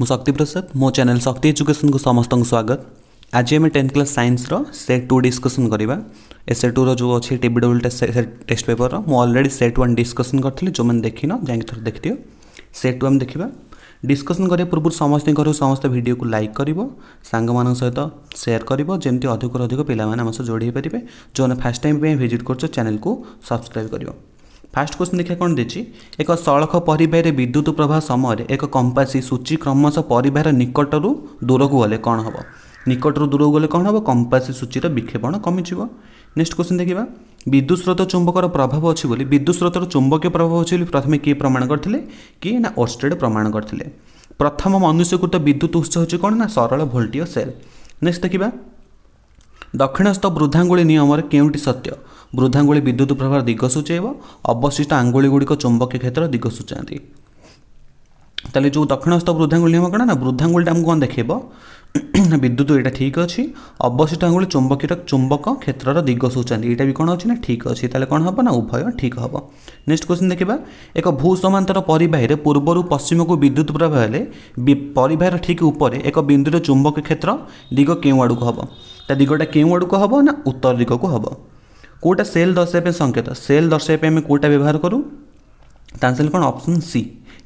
ମୁଁ ଶକ୍ତି ପ୍ରସାଦ ମୋ ଚ୍ୟାନେଲ୍ ଶକ୍ତି ଏଜୁକେସନ୍କୁ ସମସ୍ତଙ୍କୁ ସ୍ୱାଗତ ଆଜି ଆମେ ଟେନ୍ଥ କ୍ଲାସ୍ ସାଇନ୍ସର ସେଟ୍ ଟୁ ଡିସ୍କସନ୍ କରିବା ଏ ସେଟ୍ ଟୁର ଯେଉଁ ଅଛି ଟିବି ଡବୁଲ୍ ଟେଷ୍ଟ ପେପରର ମୁଁ ଅଲରେଡ଼ି ସେଟ୍ ୱାନ୍ ଡିସ୍କସନ୍ କରିଥିଲି ଯେଉଁମାନେ ଦେଖିନ ଯାଇକି ଥରେ ଦେଖିଦିଅ ସେଟ୍ ଟୁ ଆମେ ଦେଖିବା ଡିସ୍କସନ୍ କରିବା ପୂର୍ବରୁ ସମସ୍ତଙ୍କ ଘରୁ ସମସ୍ତେ ଭିଡ଼ିଓକୁ ଲାଇକ୍ କରିବ ସାଙ୍ଗମାନଙ୍କ ସହିତ ସେୟାର କରିବ ଯେମିତି ଅଧିକରୁ ଅଧିକ ପିଲାମାନେ ଆମ ସହ ଯୋଡ଼ି ହୋଇପାରିବେ ଯେଉଁମାନେ ଫାର୍ଷ୍ଟ ଟାଇମ୍ ପାଇଁ ଭିଜିଟ୍ କରୁଛ ଚ୍ୟାନେଲ୍କୁ ସବସ୍କ୍ରାଇବ୍ କରିବ ଫାର୍ଷ୍ଟ କ୍ୱେଶ୍ଚିନ୍ ଦେଖିବା କ'ଣ ଦେଇଛି ଏକ ସଳଖ ପରିବାହୀରେ ବିଦ୍ୟୁତ ପ୍ରବାହ ସମୟରେ ଏକ କମ୍ପାସୀ ସୂଚୀ କ୍ରମଶଃ ପରିବାର ନିକଟରୁ ଦୂରକୁ ଗଲେ କ'ଣ ହେବ ନିକଟରୁ ଦୂରକୁ ଗଲେ କ'ଣ ହେବ କମ୍ପାସୀ ସୂଚୀର ବିକ୍ଷେପଣ କମିଯିବ ନେକ୍ସଟ କ୍ୱେଶ୍ଚିନ୍ ଦେଖିବା ବିଦ୍ୟୁତ ସ୍ରୋତ ଚୁମ୍ବକର ପ୍ରଭାବ ଅଛି ବୋଲି ବିଦ୍ୟୁତ ସ୍ରୋତର ଚୁମ୍ବକୀୟ ପ୍ରଭାବ ଅଛି ବୋଲି ପ୍ରଥମେ କିଏ ପ୍ରମାଣ କରିଥିଲେ କିଏ ନା ଓର୍ଷ୍ଟେଡ଼ ପ୍ରମାଣ କରିଥିଲେ ପ୍ରଥମ ମନୁଷ୍ୟକୃତ ବିଦ୍ୟୁତ ଉତ୍ସ ହେଉଛି କ'ଣ ନା ସରଳ ଭୋଲ୍ଟିୟ ସେଲ୍ ନେକ୍ସଟ ଦେଖିବା ଦକ୍ଷିଣସ୍ଥ ବୃଦ୍ଧାଙ୍ଗୁଳି ନିୟମରେ କେଉଁଟି ସତ୍ୟ ବୃଦ୍ଧାଙ୍ଗୁଳି ବିଦ୍ୟୁତ ପ୍ରଭାର ଦିଗ ସୂଚାଇବ ଅବଶିଷ୍ଟ ଆଙ୍ଗୁଳିଗୁଡ଼ିକ ଚୁମ୍ବକୀୟ କ୍ଷେତ୍ର ଦିଗ ସୂଚାନ୍ତି ତାହେଲେ ଯେଉଁ ଦକ୍ଷିଣସ୍ଥ ବୃଦ୍ଧାଙ୍ଗୁଳି ନିୟମ କ'ଣ ନା ବୃଦ୍ଧାଙ୍ଗୁଳିଟା ଆମକୁ କ'ଣ ଦେଖେଇବ ବିଦ୍ୟୁତ ଏଇଟା ଠିକ୍ ଅଛି ଅବଶିଷ୍ଟ ଆଙ୍ଗୁଳି ଚୁମ୍ବକୀର ଚୁମ୍ବକ କ୍ଷେତ୍ରର ଦିଗ ସୂଚାନ୍ତି ଏଇଟା ବି କ'ଣ ଅଛି ନା ଠିକ୍ ଅଛି ତାହେଲେ କ'ଣ ହେବ ନା ଉଭୟ ଠିକ୍ ହେବ ନେକ୍ସଟ କ୍ୱେଶ୍ଚିନ୍ ଦେଖିବା ଏକ ଭୂ ସମାନ୍ତର ପରିବାହୀରେ ପୂର୍ବରୁ ପଶ୍ଚିମକୁ ବିଦ୍ୟୁତ ପ୍ରବାହ ହେଲେ ପରିବାହୀର ଠିକ୍ ଉପରେ ଏକ ବିନ୍ଦୁର ଚୁମ୍ବକୀୟ କ୍ଷେତ୍ର ଦିଗ କେଉଁ ଆଡ଼କୁ ହେବ ତା ଦିଗଟା କେଉଁ ଆଡ଼କୁ ହେବ ନା ଉତ୍ତର ଦିଗକୁ ହେବ କେଉଁଟା ସେଲ୍ ଦର୍ଶାଇବା ପାଇଁ ସଙ୍କେତ ସେଲ୍ ଦର୍ଶାଇବା ପାଇଁ ଆମେ କେଉଁଟା ବ୍ୟବହାର କରୁ ତା ଆନ୍ସର୍ କ'ଣ ଅପସନ୍ ସି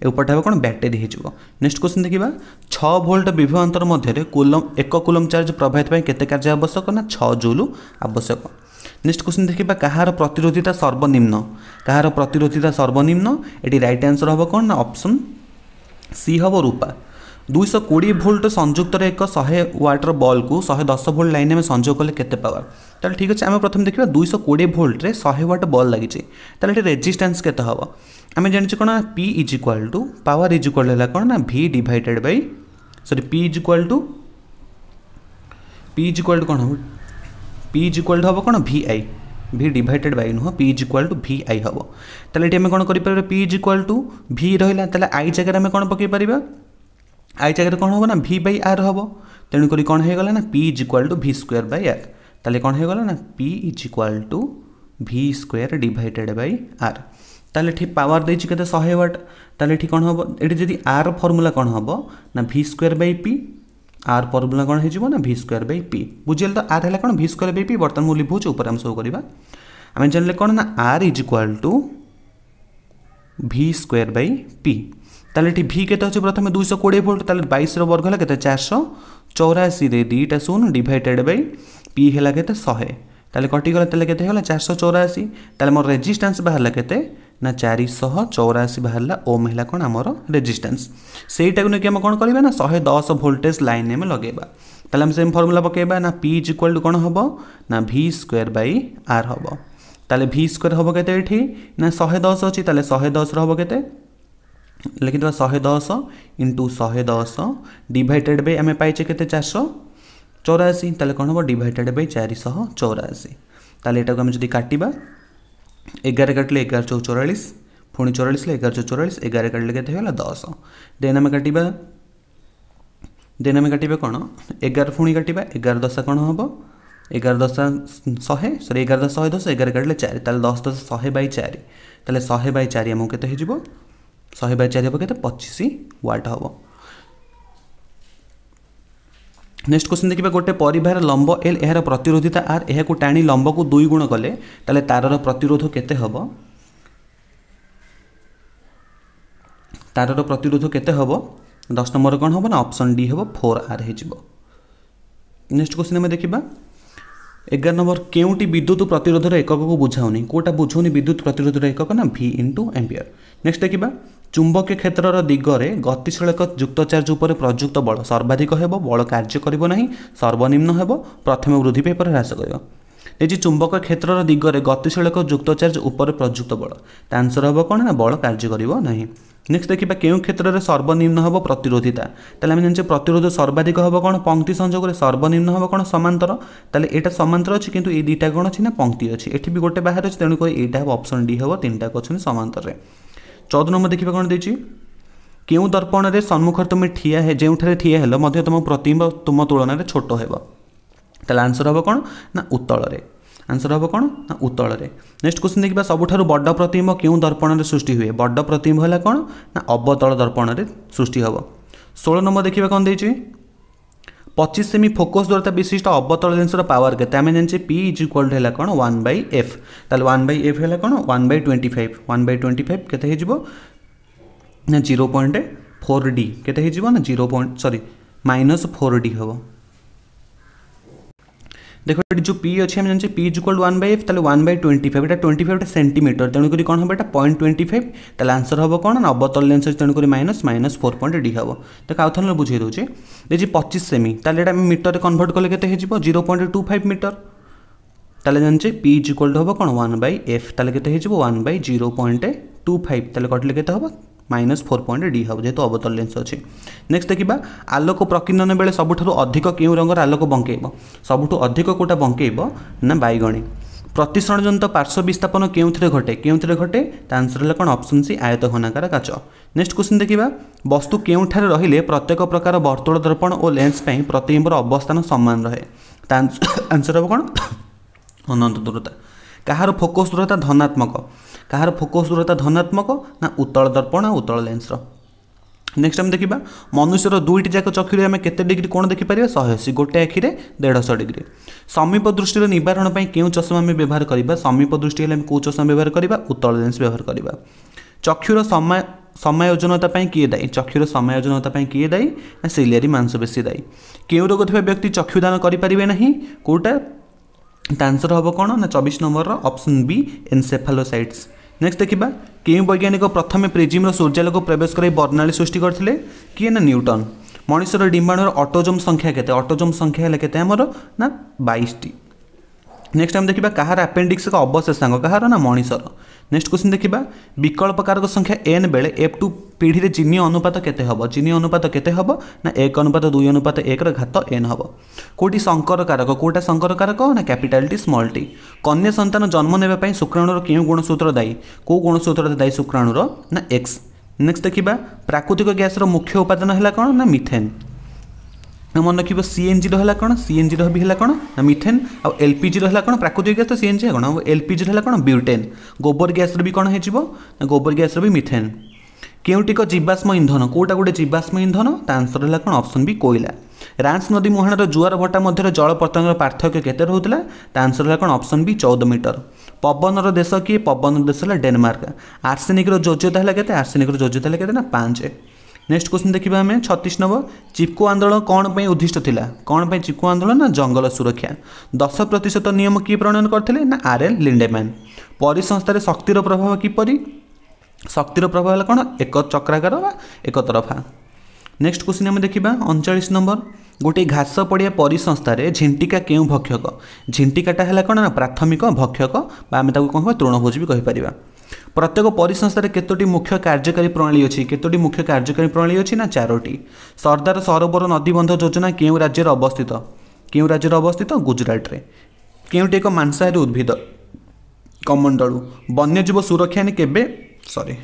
ଏପଟେ ହେବ କ'ଣ ବ୍ୟାଟେରୀ ହୋଇଯିବ ନେକ୍ସଟ କ୍ୱେଶ୍ଚିନ୍ ଦେଖିବା ଛଅ ଭୋଲ୍ଟ ବିଭବ ଅନ୍ତର ମଧ୍ୟରେ କୁଲମ୍ ଏକ କୁଲମ୍ ଚାର୍ଜ ପ୍ରବାହିତ ପାଇଁ କେତେ କାର୍ଯ୍ୟ ଆବଶ୍ୟକ ନା ଛଅ ଜୁଲ୍ ଆବଶ୍ୟକ ନେକ୍ସଟ କ୍ୱେଶ୍ଚିନ୍ ଦେଖିବା କାହାର ପ୍ରତିରୋଧିତା ସର୍ବନିମ୍ନ କାହାର ପ୍ରତିରୋଧିତା ସର୍ବନିମ୍ନ ଏଠି ରାଇଟ୍ ଆନ୍ସର୍ ହେବ କ'ଣ ନା ଅପସନ୍ ସି ହେବ ରୂପା दुईश कोड़े भोल्ट संयुक्त एक शहे व्वाट्र बल को शहे दस भोल्ट लाइन आम संजोग कले के पावर तेल ठीक अच्छे आम प्रथम देखा दुईश कोड़े भोल्ट्रे शहे व्वाट बल लगी रेजिस्टान्स के आम जानी कौन P is equal to power is equal है कौन ना भि डिडेड बै सरी P is equal to P is equal to कौन हम पी इज इक्वाल टू हम कौन भि आई भि डिडेड बै नुह P is equal to V आई हम तो ये आम कौन कर P is equal to V रहा आई जगह आम कौन पकई पार আই জায়গায় কম হব না ভি বাই আর হব তেমনি কম হয়ে গেল না P is equal to V square by R তাহলে কম হয়ে গেল না P is equal to V square divided by R তাহলে এটি পাওয়ার দিয়েছি কেতে শহে ওয়াট তাহলে এটি কম হব এটি যদি আর ফর্মুলা কম হব না V square by P R formula কম হয়ে যাব না ভি স্কোয়ার বাই পি বুঝিলে তো আর হলে কম ভি স্কোয়ার বাই পি বর্তমান মু লিখুছি উপরে আমি সব করা আমি জানলে কম না R is equal to V square by P तेल्ठ भी के प्रथम दुई कोड़े भोल्ट तेल बैस वर्ग है चार शौ चौराशी दुईटा शून डिडेड बै पी है शहे तेल कटिगले तेल के चार शौ चौराशी तेल मोर रेजिटा बाहर के ना चार शह चौराशी बाहर ला ओम है कौन आम रेजिटान्स से आम कौन करा ना शहे दस भोल्टेज लाइन आम लगे तेल से फर्मूला पकेबा ना पी इज इक्वाल टू कौन हम ना भि स्क्र बै आर हम तेल भि स्क्र हम के ना शहे दस अच्छी शहे दस रे लिखिदेवा शहे दस इंटू शहे दस डिडेड बै आम पाइचे के चारश चौराशी तेल कौन हम डिडेड बै चारिश चौराशी ताले जब काटा एगार काटिले एगार चौ चौरास पुणी चौरास एगार चौ चौरास एगार काटिले के दस देन आम काटा देन आम काटा कौन एगार पुणी काटा एगार दशा कौन हम एगार दशा शहे सरी एगार दस शहे दस एगार काटिले चार दस दस शहे बै चार शहे बै चार आमको के ଶହେ ବାଇ ଚାରି ହେବ କେତେ ପଚିଶ ୱାଟ୍ ହେବ ନେକ୍ସଟ କ୍ୱେଶ୍ଚିନ୍ ଦେଖିବା ଗୋଟେ ପରିବାର ଲମ୍ବ ଏଲ୍ ଏହାର ପ୍ରତିରୋଧିତା ଆର୍ ଏହାକୁ ଟାଣି ଲମ୍ବକୁ ଦୁଇ ଗୁଣ କଲେ ତାହେଲେ ତାରର ପ୍ରତିରୋଧ କେତେ ହେବ ତାରର ପ୍ରତିରୋଧ କେତେ ହେବ ଦଶ ନମ୍ବର କ'ଣ ହେବ ନା ଅପସନ୍ ଡି ହେବ ଫୋର୍ ଆର୍ ହେଇଯିବ ନେକ୍ସଟ କ୍ୱେଶ୍ଚିନ୍ ଆମେ ଦେଖିବା ଏଗାର ନମ୍ବର କେଉଁଟି ବିଦ୍ୟୁତ ପ୍ରତିରୋଧର ଏକକକୁ ବୁଝାଉନି କେଉଁଟା ବୁଝାଉନି ବିଦ୍ୟୁତ ପ୍ରତିରୋଧର ଏକକ ନା ଭି ଇଣ୍ଟୁ ଏମ୍ପିୟର ନେକ୍ସଟ ଦେଖିବା চুম্বকীয় ক্ষেত্রর দিগরে গতিশীল এক যুক্ত চার্জ উপরে প্রযুক্ত বল সর্বাধিক হব বল কার্য করব না সর্বনিম্ন হব প্রথমে বৃদ্ধি পেয়ে পরে হ্রাস করব এই যে চুম্বক ক্ষেত্রর দিগরে গতিশীল এক যুক্ত চার্জ উপরে প্রযুক্ত বল তা আনসর হব কোণ না বল কার্য করব না নেক্সট দেখিবা কেউ ক্ষেত্রের সর্বনিম্ন হব প্রতিরোধিতা তাহলে আমি জানি প্রতিরোধ সর্বাধিক হব কোণ পঙ্ক্তি সংযোগের সর্বনিম্ন হব কোণ সমান্তর তাহলে এটা সমান্তর অছি কিন্তু এই দুইটা কোণ অছি পঙ্ক্তি অছি এটি বি গোটে বাহার অনেক এইটা হব অপশন ডি হব তিনটা অনেক সমান্তরে ଚଉଦ ନମ୍ବର ଦେଖିବା କ'ଣ ଦେଇଛି କେଉଁ ଦର୍ପଣରେ ସମ୍ମୁଖରେ ତୁମେ ଠିଆ ହେ ଯେଉଁଠାରେ ଠିଆ ହେଲ ମଧ୍ୟ ତୁମ ପ୍ରତିବିମ୍ବ ତୁମ ତୁଳନାରେ ଛୋଟ ହେବ ତାହେଲେ ଆନ୍ସର୍ ହେବ କ'ଣ ନା ଉତ୍ତଳରେ ଆନ୍ସର୍ ହେବ କ'ଣ ନା ଉତ୍ତଳରେ ନେକ୍ସଟ କ୍ୱେଶ୍ଚିନ୍ ଦେଖିବା ସବୁଠାରୁ ବଡ଼ ପ୍ରତିବିମ୍ବ କେଉଁ ଦର୍ପଣରେ ସୃଷ୍ଟି ହୁଏ ବଡ଼ ପ୍ରତିବିମ୍ବ ହେଲା କ'ଣ ନା ଅବତଳ ଦର୍ପଣରେ ସୃଷ୍ଟି ହେବ ଷୋହଳ ନମ୍ବର ଦେଖିବା କ'ଣ ଦେଇଛି পঁচিশ সেমি ফোকস দূরতা বিশিষ্ট অবতল লেন্সর পাওয়ার কেতে আমি জানিছে পি ইজ ইকুয়াল টু হল কোণ ওয়ান বাই এফ তাহলে ওয়ান বাই এফ হল কোণ one by twenty five one by twenty five কেতে হয়ে যাব না জিরো পয়েন্ট ফোর ডি কেতে হয়ে যাব না zero point sorry minus four D হব দেখো এটি যে পি অছি আমি জানি P is equal one by F তাহলে ওয়ান বাই টোয়েন্টি ফাইভ এটা টোয়েন্টি ফাইভটা সেটিমিটর তেমনি কোণ হব এটা পয়েন্ট টোয়েন্টি ফাইভ তাহলে আনসর হব কোণ না অবতল লেন্স আছে তেমনি minus minus four point D হব দেখো আউ থানে বুঝাই দেছি দেখছি পঁচিশ সেমি তাহলে এটা আমি মিটরে কনভর্ট কলে কেতে হয়ে যাব zero point two five metre তাহলে জানছে পি ইজ ইকুয়াল হব কোণ ওয়ান বাই এফ তাহলে কেতে হয়ে যাব one by zero point two five তাহলে কটলে কেতে হব ମାଇନସ୍ ଫୋର୍ ପଏଣ୍ଟ ଡି ହେବ ଯେହେତୁ ଅବତଳ ଲେନ୍ସ ଅଛି ନେକ୍ସଟ ଦେଖିବା ଆଲୋକ ପ୍ରକିରଣ ବେଳେ ସବୁଠାରୁ ଅଧିକ କେଉଁ ରଙ୍ଗର ଆଲୋକ ବଙ୍କେଇବ ସବୁଠୁ ଅଧିକ କେଉଁଟା ବଙ୍କେଇବ ନା ବାଇଗଣୀ ପ୍ରତିସରଣଜନିତ ପାର୍ଶ୍ୱ ବିସ୍ଥାପନ କେଉଁଥିରେ ଘଟେ କେଉଁଥିରେ ଘଟେ ତା ଆନ୍ସର ହେଲା କ'ଣ ଅପସନ୍ ସି ଆୟତ ଘନାକାର କାଚ ନେକ୍ସଟ କ୍ୱେଶ୍ଚିନ୍ ଦେଖିବା ବସ୍ତୁ କେଉଁଠାରେ ରହିଲେ ପ୍ରତ୍ୟେକ ପ୍ରକାର ବର୍ତ୍ତୁଳ ଦର୍ପଣ ଓ ଲେନ୍ସ ପାଇଁ ପ୍ରତିବିମ୍ବର ଅବସ୍ଥାନ ସମାନ ରହେ ତା ଆନ୍ସର ହେବ କ'ଣ ଅନନ୍ତ ଦୂରତା କାହାର ଫୋକସ୍ ଦୂରତା ଧନାତ୍ମକ କାହାର ଫୋକସ୍ ଦୂରତା ଧନାତ୍ମକ ନା ଉତ୍ତଳ ଦର୍ପଣ ଆଉ ଉତ୍ତଳ ଲେନ୍ସର ନେକ୍ସଟ ଆମେ ଦେଖିବା ମନୁଷ୍ୟର ଦୁଇଟି ଯାକ ଚକ୍ଷୁରେ ଆମେ କେତେ ଡିଗ୍ରୀ କୋଣ ଦେଖିପାରିବା ଶହେ ଅଶୀ ଗୋଟେ ଆଖିରେ ଦେଢ଼ଶହ ଡିଗ୍ରୀ ସମୀପ ଦୃଷ୍ଟିର ନିବାରଣ ପାଇଁ କେଉଁ ଚଷମା ଆମେ ବ୍ୟବହାର କରିବା ସମୀପ ଦୃଷ୍ଟି ହେଲେ ଆମେ କେଉଁ ଚଷମା ବ୍ୟବହାର କରିବା ଉତ୍ତଳ ଲେନ୍ସ ବ୍ୟବହାର କରିବା ଚକ୍ଷୁର ସମୟ ସମୟୋଜନତା ପାଇଁ କିଏ ଦାୟୀ ଚକ୍ଷୁର ସମୟୋଜନତା ପାଇଁ କିଏ ଦାୟୀ ନା ସିଲିଆରି ମାଂସପେଶୀ ଦାୟୀ କେଉଁ ରୋଗ ଥିବା ବ୍ୟକ୍ତି ଚକ୍ଷୁଦାନ କରିପାରିବେ ନାହିଁ କେଉଁଟା ତା ଆନ୍ସର ହେବ କ'ଣ ନା ଚବିଶ ନମ୍ବରର ଅପସନ୍ ବି ଏନ୍ସେଫାଲୋସାଇଟ୍ସ ନେକ୍ସଟ ଦେଖିବା କେଉଁ ବୈଜ୍ଞାନିକ ପ୍ରଥମେ ପ୍ରିଜିମ୍ର ସୂର୍ଯ୍ୟାଲୋକ ପ୍ରବେଶ କରାଇ ବର୍ଣ୍ଣାଳୀ ସୃଷ୍ଟି କରିଥିଲେ କିଏ ନା ନ୍ୟୁଟନ୍ ମଣିଷର ଡିମାଣ୍ଡର ଅଟୋଜୋମ୍ ସଂଖ୍ୟା କେତେ ଅଟୋଜୋମ୍ ସଂଖ୍ୟା ହେଲେ କେତେ ଆମର ନା ବାଇଶଟି ନେକ୍ସଟ ଆମେ ଦେଖିବା କାହାର ଆପେଣ୍ଡିକ୍ସ ଏକ ଅବଶେଷାଙ୍ଗ କାହାର ନା ମଣିଷର ନେକ୍ସଟ କ୍ୱେଶ୍ଚିନ୍ ଦେଖିବା ବିକଳ୍ପ କାରକ ସଂଖ୍ୟା ଏନ୍ ବେଳେ ଏଫ୍ ଟୁ ପିଢ଼ିରେ ଚିନି ଅନୁପାତ କେତେ ହେବ ଚିନି ଅନୁପାତ କେତେ ହେବ ନା ଏକ ଅନୁପାତ ଦୁଇ ଅନୁପାତ ଏକର ଘାତ ଏନ୍ ହେବ କେଉଁଠି ଶଙ୍କର କାରକ କେଉଁଟା ଶଙ୍କର କାରକ ନା କ୍ୟାପିଟାଲ ଟି ସ୍ମଲ୍ ଟି କନ୍ୟା ସନ୍ତାନ ଜନ୍ମ ନେବା ପାଇଁ ଶୁକ୍ରାଣୁର କେଉଁ ଗୁଣସୂତ୍ର ଦାୟୀ କେଉଁ ଗୁଣସୂତ୍ର ଦାୟୀ ଶୁକ୍ରାଣୁର ନା ଏକ୍ସ ନେକ୍ସଟ ଦେଖିବା ପ୍ରାକୃତିକ ଗ୍ୟାସର ମୁଖ୍ୟ ଉପାଦାନ ହେଲା କ'ଣ ନା ମିଥେନ୍ ମନେ ରଖିବ ସିଏନ୍ଜିର ହେଲା କ'ଣ ସିଏନ୍ଜିର ବି ହେଲା କ'ଣ ନା ମିଥେନ୍ ଆଉ ଏଲ୍ପିଜିର ହେଲା କ'ଣ ପ୍ରାକୃତିକ ଗ୍ୟାସ୍ ତ ସିଏନ୍ଜି କ'ଣ ଆଉ ଏଲ୍ପିଜିର ହେଲା କ'ଣ ବ୍ୟୁଟେନ୍ ଗୋବର ଗ୍ୟାସ୍ର ବି କ'ଣ ହେଇଯିବ ନା ଗୋବର ଗ୍ୟାସ୍ର ବି ମିଥେନ୍ କେଉଁଟିକ ଜୀବାଶ୍ମ ଇନ୍ଧନ କେଉଁଟା ଗୋଟେ ଜୀବାଶ୍ମ ଇନ୍ଧନ ତା ଆନ୍ସର ହେଲା କ'ଣ ଅପସନ୍ ବି କୋଇଲା ରାନ୍ସ ନଦୀ ମୁହାଣର ଜୁଆର ଭଟ୍ଟା ମଧ୍ୟରେ ଜଳପତଙ୍ଗର ପାର୍ଥକ୍ୟ କେତେ ରହୁଥିଲା ତା ଆନ୍ସର ହେଲା କ'ଣ ଅପସନ୍ ବି ଚଉଦ ମିଟର ପବନର ଦେଶ କିଏ ପବନର ଦେଶ ହେଲା ଡେନମାର୍କ ଆର୍ସେନିକର ଯୋଗ୍ୟତା ହେଲା କେତେ ଆର୍ସେନିକର ଯୋଗ୍ୟତା ହେଲା କେତେ ନା ପାଞ୍ଚ ନେକ୍ସଟ କ୍ୱେଶ୍ଚିନ୍ ଦେଖିବା ଆମେ ଛତିଶ ନମ୍ବର ଚିପକୋ ଆନ୍ଦୋଳନ କ'ଣ ପାଇଁ ଉଦ୍ଦିଷ୍ଟ ଥିଲା କ'ଣ ପାଇଁ ଚିପକୋ ଆନ୍ଦୋଳନ ନା ଜଙ୍ଗଲ ସୁରକ୍ଷା ଦଶ ପ୍ରତିଶତ ନିୟମ କିଏ ପ୍ରଣୟନ କରିଥିଲେ ନା ଆର୍ ଏଲ୍ ଲିଣ୍ଡେମ୍ୟାନ୍ ପରିସଂସ୍ଥାରେ ଶକ୍ତିର ପ୍ରଭାବ କିପରି ଶକ୍ତିର ପ୍ରଭାବ ହେଲା କ'ଣ ଏକ ଚକ୍ରାକାର ବା ଏକତରଫା ନେକ୍ସଟ କ୍ୱେଶ୍ଚିନ୍ ଆମେ ଦେଖିବା ଅଣଚାଳିଶ ନମ୍ବର ଗୋଟିଏ ଘାସ ପଡ଼ିଆ ପରିସଂସ୍ଥାରେ ଝିଣ୍ଟିକା କେଉଁ ଭକ୍ଷକ ଝିଣ୍ଟିକାଟା ହେଲା କ'ଣ ନା ପ୍ରାଥମିକ ଭକ୍ଷକ ବା ଆମେ ତାକୁ କ'ଣ କହିବା ତୃଣଭୋଜି ବି କହିପାରିବା ପ୍ରତ୍ୟେକ ପରିସଂସ୍ଥାରେ କେତୋଟି ମୁଖ୍ୟ କାର୍ଯ୍ୟକାରୀ ପ୍ରଣାଳୀ ଅଛି କେତୋଟି ମୁଖ୍ୟ କାର୍ଯ୍ୟକାରୀ ପ୍ରଣାଳୀ ଅଛି ନା ଚାରୋଟି ସର୍ଦ୍ଦାର ସରୋବର ନଦୀବନ୍ଧ ଯୋଜନା କେଉଁ ରାଜ୍ୟରେ ଅବସ୍ଥିତ କେଉଁ ରାଜ୍ୟରେ ଅବସ୍ଥିତ ଗୁଜୁରାଟରେ କେଉଁଟି ଏକ ମାଂସାହାରୀ ଉଦ୍ଭିଦ କମଣ୍ଡଳୁ ବନ୍ୟଜୀବ ସୁରକ୍ଷା ଆଣି କେବେ ସରି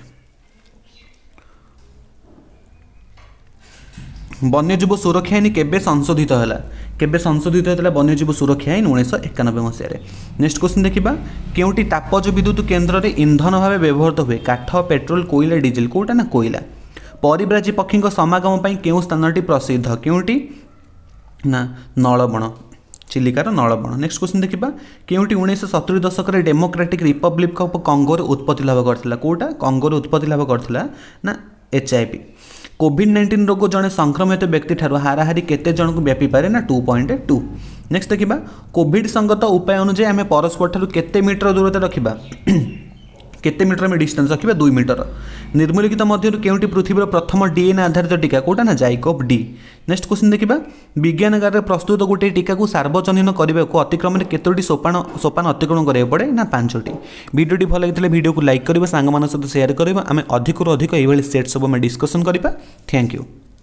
ବନ୍ୟଜୀବ ସୁରକ୍ଷା ଆଇନ କେବେ ସଂଶୋଧିତ ହେଲା কেবে সংশোধিত হয়েছিল বন্যজীব সুরক্ষা আইন উনিশশো একানব্বই মশায় নেক্সট কোশ্চিন দেখা কেউটি তাপজ বিদ্যুৎ কেন্দ্রের ইন্ধন ভাবে ব্যবহৃত হুয়ে কাঠ পেট্রোল কোইলা ডিজেল কোটা না কোইলা পরিব্রাজী পক্ষী সমাগম পাই কেউ স্থানটি প্রসিদ্ধ কেউটি না নলবণ চিলিকার নলবণ নেক্সট কোশ্চিন দেখা কেউটি উনিশশো সতুরি দশকের ଡେମୋକ୍ରାଟିକ୍ রিপব্লিক অফ কঙ্গোর উৎপত্তি লাভ କରିଥିଲା କେଉଁଟା কঙ্গোর উৎপত্তি লাভ କରିଥିଲା না H I P COVID nineteen ରୋଗ ଜଣେ ସଂକ୍ରମିତ ବ୍ୟକ୍ତିଠାରୁ ହାରାହାରି କେତେ ଜଣଙ୍କୁ ବ୍ୟାପିପାରେ ନା ଟୁ ପଏଣ୍ଟ ଟୁ ନେକ୍ସଟ ଦେଖିବା କୋଭିଡ୍ ସଙ୍ଗତ ଉପାୟ ଅନୁଯାୟୀ ଆମେ ପରସ୍ପରଠାରୁ କେତେ ମିଟର ଦୂରତା ରଖିବା କେତେ ମିଟର ଆମେ ଡିଷ୍ଟାନ୍ସ ରଖିବା ଦୁଇ ମିଟର ନିର୍ମୂଳିକିତ ମଧ୍ୟରୁ କେଉଁଟି ପୃଥିବୀର ପ୍ରଥମ ଡିଏନ୍ଏ ଆଧାରିତ ଟୀକା କେଉଁଟା ନା ଜାଇକୋପ୍ ଡି ନେକ୍ସଟ କ୍ୱେଶ୍ଚିନ୍ ଦେଖିବା ବିଜ୍ଞାନଗାରରେ ପ୍ରସ୍ତୁତ ଗୋଟିଏ ଟୀକାକୁ ସାର୍ବଜନୀନ କରିବାକୁ ଅତିକ୍ରମରେ କେତୋଟି ସୋପାନ ସୋପାନ ଅତିକ୍ରମ କରିବାକୁ ପଡ଼େ ନା ପାଞ୍ଚଟି ଭିଡ଼ିଓଟି ଭଲ ଲାଗିଥିଲେ ଭିଡ଼ିଓକୁ ଲାଇକ୍ କରିବେ ସାଙ୍ଗମାନଙ୍କ ସହିତ ସେୟାର କରିବେ ଆମେ ଅଧିକରୁ ଅଧିକ ଏଇଭଳି ସେଟ୍ ସବୁ ଆମେ ଡିସ୍କସନ୍ କରିବା ଥ୍ୟାଙ୍କ ୟୁ